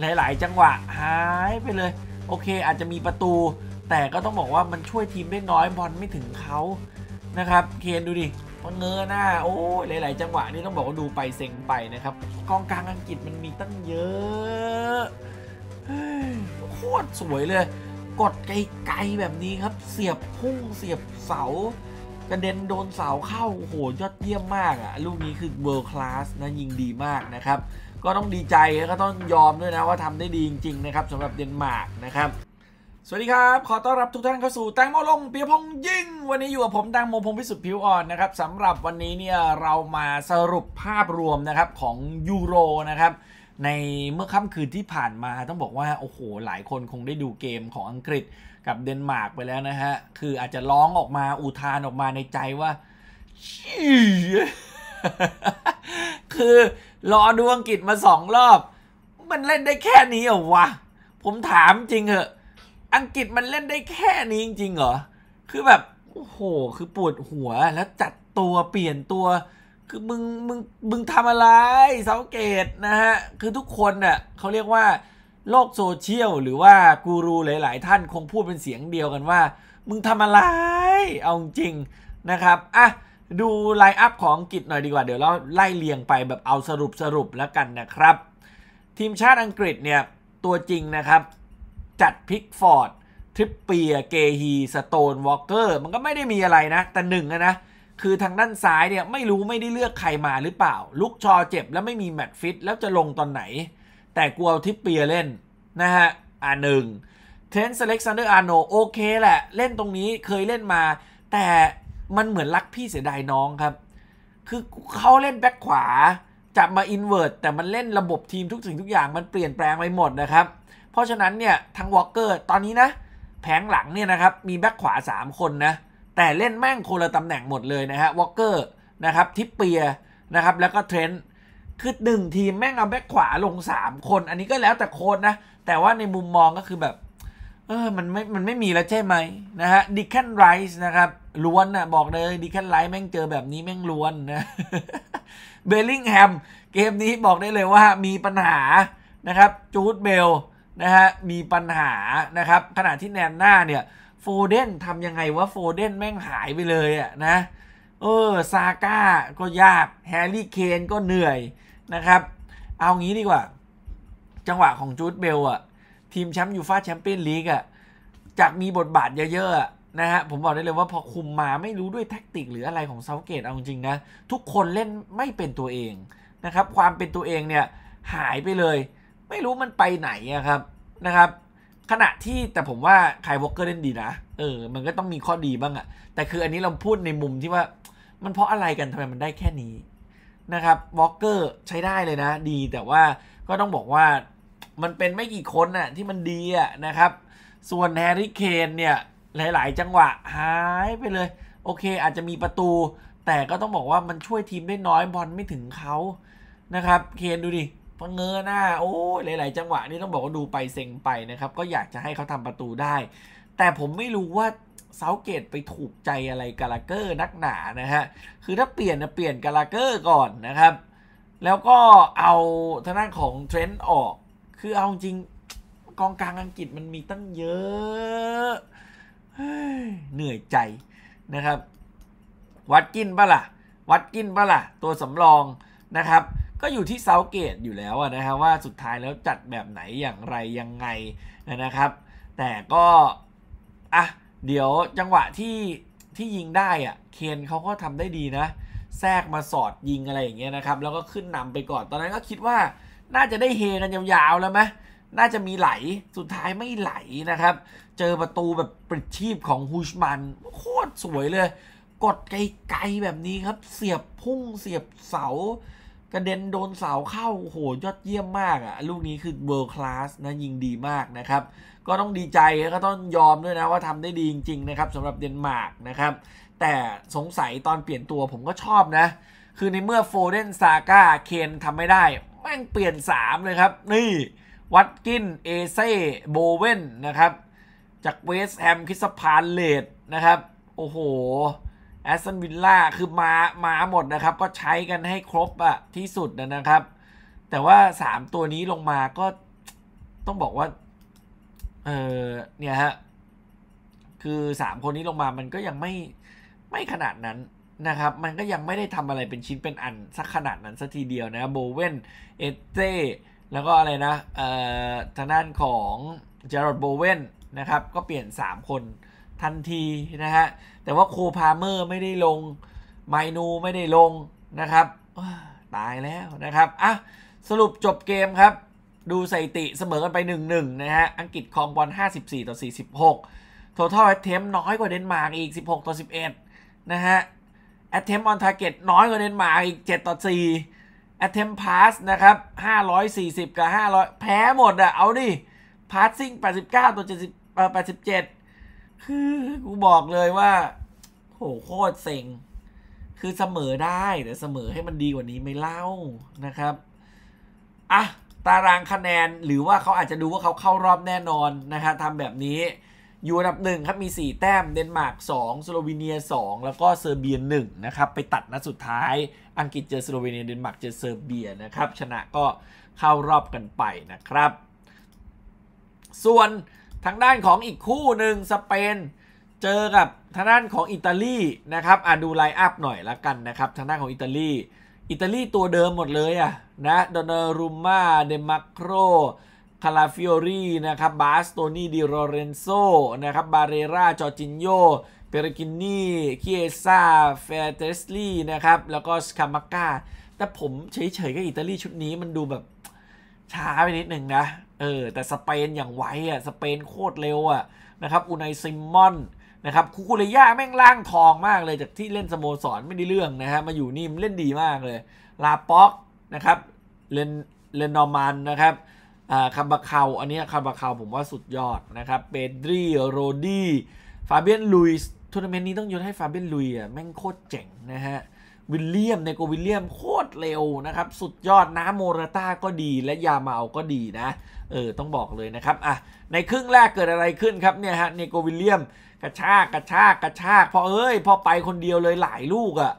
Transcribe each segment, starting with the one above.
หลาย ๆ จังหวะหายไปเลย โอเคอาจจะมีประตู แต่ก็ต้องบอกว่ามันช่วยทีม ได้ น้อยบอลไม่ถึงเขานะครับ เคนดูดิมันเงยหน้าโอ้ยหลายๆจังหวะ นี่ต้องบอกว่าดูไป เซ็งไปนะครับกองกลางอังกฤษมันมีตั้งเยอะโคตรสวยเลย กดไกล ๆ แบบนี้ครับ เสียบพุ่งเสียบเสากระเด็นโดนเสา เข้าโอ้โห ยอดเยี่ยมมากอะลูกนี้คือเวิร์คลาสนะยิงดีมากนะครับก็ต้องดีใจแล้วก็ต้องยอมด้วยนะว่าทำได้ดีจริงๆนะครับสำหรับเดนมาร์กนะครับสวัสดีครับ ขอต้อนรับทุกท่านเข้าสู่แตงโมลง เปียพงยิ่งวันนี้อยู่กับผมแตงโมพงพิสุทธิ์ผิวอ่อนนะครับสำหรับวันนี้เนี่ยเรามาสรุปภาพรวมนะครับของยูโรนะครับในเมื่อค่ำคืนที่ผ่านมาต้องบอกว่าโอ้โหหลายคนคงได้ดูเกมของอังกฤษกับเดนมาร์กไปแล้วนะฮะคืออาจจะร้องออกมาอุทานออกมาในใจว่าคือ รอดูอังกฤษมาสองรอบ มันเล่นได้แค่นี้เหรอวะ ผมถามจริงเหอะ อังกฤษมันเล่นได้แค่นี้จริงเหรอ คือแบบ โอ้โห คือปวดหัวแล้วจัดตัวเปลี่ยนตัว คือมึงมึงมึงทำอะไรสซงเกตนะฮะ คือทุกคนเนี่ยเขาเรียกว่า โลกโซเชียล หรือว่า กูรูหลาย ๆ ท่าน คงพูดเป็นเสียงเดียวกันว่า มึงทำอะไรเอาจริงนะครับอ่ะดูไลน์อัพของกิจหน่อยดีกว่าเดี๋ยวเราไล่เรียงไปแบบเอาสรุปสรุปแล้วกันนะครับ ทีมชาติอังกฤษเนี่ยตัวจริงนะครับ จัดพิกฟอร์ดทริปเปียเกฮีสโตนวอลเกอร์มันก็ไม่ได้มีอะไรนะ แต่หนึ่งนะคือทางด้านซ้ายเนี่ยไม่รู้ไม่ได้เลือกใครมาหรือเปล่าลุกชอเจ็บแล้วไม่มีแมตช์ฟิตแล้วจะลงตอนไหน แต่กลัวทิปเปียเล่นนะฮะอ่าหนึ่งเทนเ์เล็กซานเดอร์อาร์โนโอเคแหละเล่นตรงนี้เคยเล่นมา แต่มันเหมือนรักพี่เสียดายน้องครับ คือเขาเล่นแบ็คขวา จับมาอินเวอร์ดแต่มันเล่นระบบทีมทุกสิ่งทุกอย่างมันเปลี่ยนแปลงไปหมดนะครับ เพราะฉะนั้นเนี่ยทางวอลเกอร์ตอนนี้นะแผงหลังเนี่ยนะครับมีแบ็คขวา 3 คนนะ แต่เล่นแม่งคนละตำแหน่งหมดเลยนะฮะวอลเกอร์นะครับทิปเปียนะครับแล้วก็เทรน์คือหนึ่งทีมแม่งเอาแบ็คขวาลง 3 คน อันนี้ก็แล้วแต่โค้ดนะแต่ว่าในมุมมองก็คือแบบออมันไม่มันไม่มีแล้วใช่ไหมนะฮะดิคันไรส์นะครับล้วนนะบอกเลยดิคันไรส์แม่งเจอแบบนี้แม่งล้วนนะเบลลิงแฮมเกมนี้บอกได้เลยว่ามีปัญหานะครับจูดเบลนะฮะมีปัญหานะครับขณะที่แนนหน้าเนี่ยโฟเดนทำยังไงว่าโฟเดนแม่งหายไปเลยอะนะเออซาก้าก็ยากแฮร์รี่เคนก็เหนื่อยนะครับเอางี้ดีกว่า จังหวะของจูดเบลอะทีมแชมป์ยูฟาแชมเปี้ยนลีกอ่ะจากมีบทบาทเยอะๆนะฮะ ผมบอกได้เลยว่าพอคุมมาไม่รู้ด้วยแท็กติกหรืออะไรของเซาเกต เอาจริงนะ ทุกคนเล่นไม่เป็นตัวเองนะครับความเป็นตัวเองเนี่ย หายไปเลย ไม่รู้มันไปไหนอะครับนะครับขณะที่แต่ผมว่าไคายวอลเกอร์เล่นดีนะเออมันก็ต้องมีข้อดีบ้างอะแต่คืออันนี้เราพูดในมุมที่ว่า มันเพราะอะไรกันทำไมมันได้แค่นี้นะครับวอลเกอร์ใช้ได้เลยนะดีแต่ว่าก็ต้องบอกว่ามันเป็นไม่กี่คนน่ะ ที่มันดีอ่ะนะครับ ส่วนแฮร์รี่เคนเนี่ย หลาย ๆ จังหวะหายไปเลย โอเคอาจจะมีประตู แต่ก็ต้องบอกว่ามันช่วยทีมได้น้อยบอลไม่ถึงเขานะครับ เคนดูดิพังเงนหน้าโอ้ยหลาย ๆ จังหวะ นี่ต้องบอกว่าดูไป เซ็งไปนะครับ ก็อยากจะให้เขาทำประตูได้ แต่ผมไม่รู้ว่าเซาเกตไปถูกใจอะไรกาลาเกอร์นักหนานะฮะคือถ้าเปลี่ยนนะเปลี่ยนกาลาเกอร์ก่อนนะครับ แล้วก็เอาทางด้านของเทรนต์ออกคือเอาจริงกองกลางอังกฤษมันมีตั้งเยอะ เหนื่อยใจนะครับ วัดกินปะละ่ะวัดกินปะละ่ะ ตัวสำรองนะครับ ก็อยู่ที่เซาเกตอยู่แล้วนะครับว่าสุดท้ายแล้วจัดแบบไหนอย่างไร ยังไงนะครับ แต่ก็อ่ะเดี๋ยวจังหวะที่ที่ยิงได้อ่ะเคนเขาก็ทำได้ดีนะ แทรกมาสอดยิงอะไรอย่างเงี้ยนะครับ แล้วก็ขึ้นนำไปก่อนตอนนั้นก็คิดว่าน่าจะได้เฮกันยาวๆ แล้วไหมน่าจะมีไหล สุดท้ายไม่ไหลนะครับ เจอประตูแบบปริชีพของฮูชมัน โคตรสวยเลย กดไกลๆแบบนี้ครับ เสียบพุ่ง เสียบเสา กระเด็นโดนเสาเข้าโหยอดเยี่ยมมากอะ่ะ ลูกนี้คือเวิร์คลาสนะยิงดีมากนะครับ ก็ต้องดีใจแล้วก็ต้องยอมด้วยนะ ว่าทำได้ดีจริงๆนะครับสำหรับเดนมาร์กนะครับ แต่สงสัยตอนเปลี่ยนตัวผมก็ชอบนะ คือในเมื่อโฟเดนซาก้าเคนทำไม่ได้แม่งเปลี่ยน 3 เลยครับ นี่วัดกินเอเซ่โบเวนนะครับ จากเวสแฮมคิสพานเลดนะครับ โอ้โห แอสตันวิลล่า คือมามาหมดนะครับ ก็ใช้กันให้ครบอะที่สุดนะครับ แต่ว่า 3 ตัวนี้ลงมาก็ต้องบอกว่าเออเนี่ยฮะคือ 3 คนนี้ลงมามันก็ยังไม่ไม่ขนาดนั้นนะครับ มันก็ยังไม่ได้ทำอะไรเป็นชิ้นเป็นอันสักขนาดนั้นสักทีเดียวนะโบเวนเอเ้แล้วก็อะไรนะเอ่อทางด้านของเจอร์ดโบเวนนะครับก็เปลี่ยน 3 คนทันทีนะฮะ แต่ว่าโคพาเมอร์ไม่ได้ลงไมนูไม่ได้ลงนะครับตายแล้วนะครับอ่ะสรุปจบเกมครับ ดูสถิติเสมอกันไป 1-1 นะฮะ อังกฤษคอมบอล54ต่อ46 total a t t e m p น้อยกว่าเดนมาร์กอีก 16ต่อ11 นะฮะ attempt on target น้อยกว่าเดนมาร์กอีก 7 ต่อ 4 attempt pass นะครับ 540 กับ 500 แพ้หมดอะเอาดิ passing 89ต่อ70 87คือกูบอกเลยว่าโหโคตรเซ็ง คือเสมอได้แต่เสมอให้มันดีกว่านี้ไม่เล่านะครับอ่ะตารางคะแนนหรือว่าเขาอาจจะดูว่าเขาเข้ารอบแน่นอนนะครับทำแบบนี้อยู่อันดับหนึ่งครับมี 4 แต้ม เดนมาร์ก2 สโลวีเนีย 2 แล้วก็เซอร์เบีย1นะครับไปตัดนัดสุดท้ายอังกฤษเจอสโลวีเนียเดนมาร์กเจอเซอร์เบียนะครับชนะก็เข้ารอบกันไปนะครับ ส่วนทางด้านของอีกคู่หนึ่งสเปน เจอกับทางด้านของอิตาลีนะครับอ่ะดูไลน์อัพหน่อยละกันนะครับทางด้านของอิตาลีอิตาลีตัวเดิมหมดเลยอ่ะนะโดนารูมาเดมาโครคาราฟิโอรีนะครับบาสโตนีดิโรเรนโซนะครับบาเรรา จอร์จินโยเปรกินนี่คิเอซ่าเฟเตสลี่นะครับแล้วก็สคามาก้าแต่ผมเฉยๆกับอิตาลีชุดนี้มันดูแบบ ช้าไปนิดหนึ่งนะเออแต่สเปนอย่างไวอ่ะสเปนโคตรเร็วอ่ะนะครับอูนายซิมมอนนะครับ คูคูเลย่าแม่งล่างทองมากเลยจากที่เล่นสโมสรไม่ได้เรื่องนะฮะมาอยู่นี่มันเล่นดีมากเลย ลาป็อกนะครับเลนเลนนอร์มันนะครับคาบาคาอันนี้คาบาคาผมว่าสุดยอดนะครับเปดรีโรดี้ฟาเบียนลุยส์ทัวร์นาเมนต์นี้ต้องยนให้ฟาเบียนลุยอ่ะแม่งโคตรเจ๋งนะฮะ วิลเลียมในโกวิลเลียมโคตรเร็วนะครับ สุดยอดนะโมราต้าก็ดีและยามาเอาก็ดีนะ เออ ต้องบอกเลยนะครับอ่ะในครึ่งแรกเกิดอะไรขึ้นครับเนี่ยฮะเนโกวิลเลียมกระชาก กระชาก กระชากพอเอ้ยพอไปคนเดียวเลยหลายลูกอะ่ะ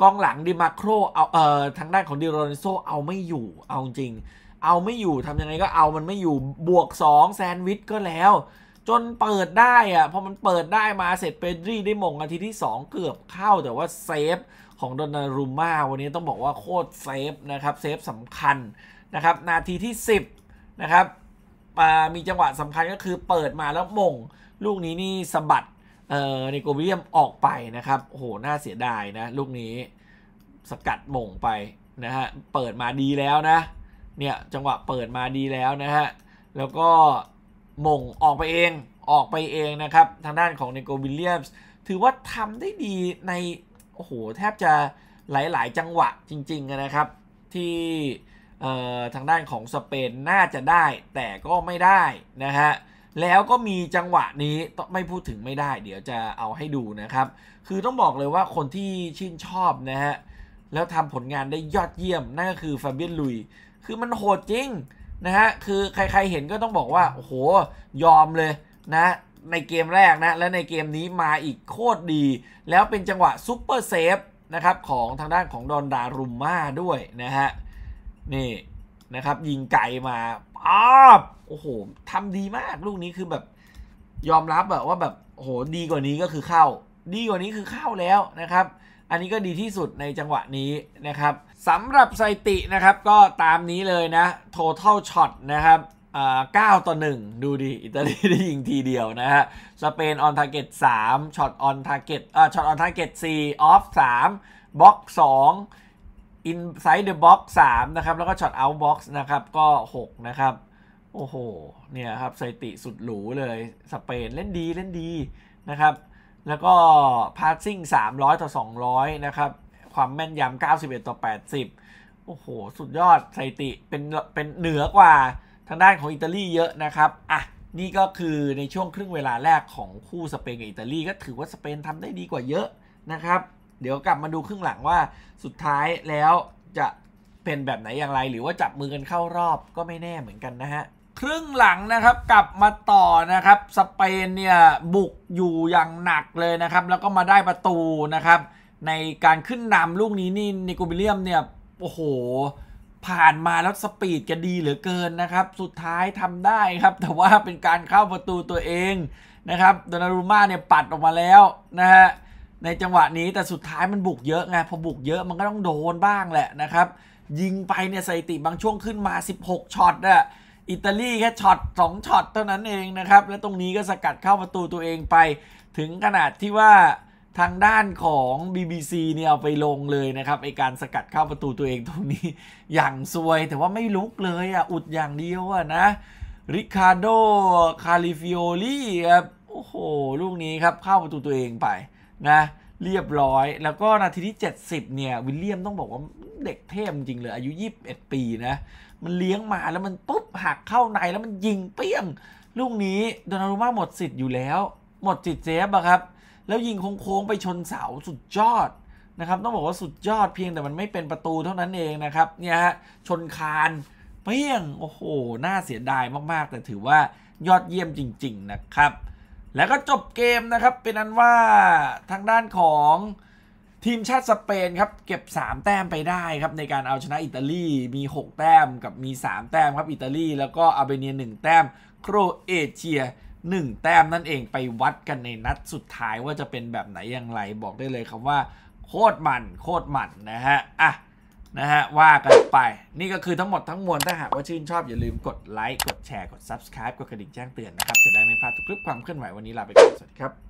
กองหลังดิมาโครเอาเอ่อทางด้านของดิโรนโซเอาไม่อยู่เอาจริงเอาไม่อยู่ทำยังไงก็เอามันไม่อยู่บวก 2 แซนด์วิช ก็แล้ว จนเปิดได้อะพอมันเปิดได้มาเสร็จเปดรี่ได้มงอาทิตย์ที่ 2 เกือบเข้าแต่ว่าเซฟของดอนนารุม่าวันนี้ต้องบอกว่าโคตรเซฟนะครับเซฟสำคัญนะครับ นาทีที่ 10 นะครับมีจังหวะสำคัญก็คือเปิดมาแล้วมงลูกนี้นี่สะบัดเอ่อนโกวิเลียม ออกไปนะครับโหน่าเสียดายนะลูกนี้ สกัดมงไปนะฮะเปิดมาดีแล้วนะเนี่ยจังหวะเปิดมาดีแล้วนะฮะ แล้วก็มงออกไปเอง ออกไปเองนะครับทางด้านของเนโกวิลเลียมส์ ถือว่าทำได้ดีใน โอ้โหแทบจะหลายๆ จังหวะจริงๆนะครับที่ทางด้านของสเปนน่าจะได้ แต่ก็ไม่ได้นะฮะ แล้วก็มีจังหวะนี้ ไม่พูดถึงไม่ได้เดี๋ยวจะเอาให้ดูนะครับ คือต้องบอกเลยว่าคนที่ชื่นชอบนะฮะแล้วทำผลงานได้ยอดเยี่ยมนั่นก็คือฟาเบียนลุยคือมันโหดจริง นะฮะ คือใครๆเห็นก็ต้องบอกว่า โอ้โห ยอมเลยนะ ในเกมแรกนะ และในเกมนี้มาอีกโคตรดี แล้วเป็นจังหวะซุปเปอร์เซฟนะครับ ของทางด้านของดอนดารุมมาด้วยนะฮะ นี่นะครับยิงไกลมาอ้าบโอ้โหทำดีมากลูกนี้คือแบบ ยอมรับแบบว่าแบบโอ้โห ดีกว่านี้ก็คือเข้า ดีกว่านี้คือเข้าแล้วนะครับ อันนี้ก็ดีที่สุดในจังหวะนี้นะครับสำหรับไซตินะครับก็ตามนี้เลยนะ t o เทลช็อตนะครับเก้าต่อหนึ่งดูดิอิตาลีได้ยิงทีเดียวนะฮะสเปนออนทาร์เก็ตสามช็อตออนทาร์เก็ตอ่าช็อตออนทาร์เก็ตสี่ออฟสามบ็อกสองอินไซด์เดอะบ็อกสามนะครับ แล้วก็ช็อตเอาท์บ็อกซ์นะครับก็หกนะครับ โอ้โหเนี่ยครับไซติสุดหรูเลยสเปนเล่นดีเล่นดีนะครับ แล้วก็พาสซิ่งสามร้อยต่อสองร้อยนะครับความแม่นยำ 91 ต่อ 80 โอ้โห สุดยอดสถิติเป็น เป็นเหนือกว่าทางด้านของอิตาลีเยอะนะครับ อ่ะ นี่ก็คือในช่วงครึ่งเวลาแรกของคู่สเปนกับอิตาลีก็ถือว่าสเปนทำได้ดีกว่าเยอะนะครับ เดี๋ยวกลับมาดูครึ่งหลังว่าสุดท้ายแล้วจะเป็นแบบไหนอย่างไร หรือว่าจับมือกันเข้ารอบก็ไม่แน่เหมือนกันนะฮะ ครึ่งหลังนะครับกลับมาต่อนะครับสเปนเนี่ยบุกอยู่อย่างหนักเลยนะครับ แล้วก็มาได้ประตูนะครับในการขึ้นนำลูกนี้นี่นิโกบิเลียมเนี่ยโอ้โห ผ่านมาแล้วสปีดแกดีเหลือเกินนะครับ สุดท้ายทำได้ครับ แต่ว่าเป็นการเข้าประตูตัวเอง นะครับโดนารูมาเนี่ยปัดออกมาแล้วนะฮะในจังหวะนี้แต่สุดท้ายมันบุกเยอะไงพอบุกเยอะมันก็ต้องโดนบ้างแหละนะครับยิงไปเนี่ยสถิติบางช่วงขึ้นมา 16ช็อตอะอิตาลีแค่ช็อต2ช็อตเท่านั้นเองนะครับและตรงนี้ก็สกัดเข้าประตูตัวเองไป ถึงขนาดที่ว่าทางด้านของ BBC เนี่ยเอาไปลงเลยนะครับ ไอการสกัดเข้าประตูตัวเองตรงนี้อย่างซวยแต่ว่าไม่ลุกเลยอ่ะ อุดอย่างเดียวอ่ะนะริคาร์โดคาริฟิโอลีครับโอ้โหลูกนี้ครับเข้าประตูตัวเองไปนะ เรียบร้อย แล้วก็นาทีที่ 70 เนี่ย วิลเลียมต้องบอกว่าเด็กเทพจริงเลย อายุ 21 ปีนะ มันเลี้ยงมาแล้วมันปุ๊บหักเข้าในแล้วมันยิงเปี้ยงลูกนี้โดนารุมาหมดสิทธิ์อยู่แล้ว หมดสิทธิ์เซฟอะครับแล้วยิงโค้งไปชนเสาสุดยอดนะครับ ต้องบอกว่าสุดยอดเพียงแต่มันไม่เป็นประตูเท่านั้นเองนะครับเนี่ยฮะชนคานเพี้ยงโอ้โหน่าเสียดายมาก ๆ แต่ถือว่ายอดเยี่ยมจริงๆ นะครับ แล้วก็จบเกมนะครับ เป็นนั้นว่าทางด้านของทีมชาติสเปนครับ เก็บ3แต้มไปได้ครับในการเอาชนะอิตาลีมี 6 แต้มกับมี 3แต้มครับอิตาลี แล้วก็อาเบเนีย1แต้มโครเอเชีย1แต้มนั่นเองไปวัดกันในนัดสุดท้ายว่าจะเป็นแบบไหนอย่างไรบอกได้เลยครับว่าโคตรมัน โคตรมันนะฮะ อ่ะนะฮะ ว่ากันไป นี่ก็คือทั้งหมดทั้งมวลถ้าหากว่าชื่นชอบอย่าลืมกดไลค์กดแชร์กด Subscribe กดกระดิ่งแจ้งเตือนนะครับ จะได้ไม่พลาดทุกคลิปความเคลื่อนไหววันนี้ลาไปก่อนสวัสดีครับ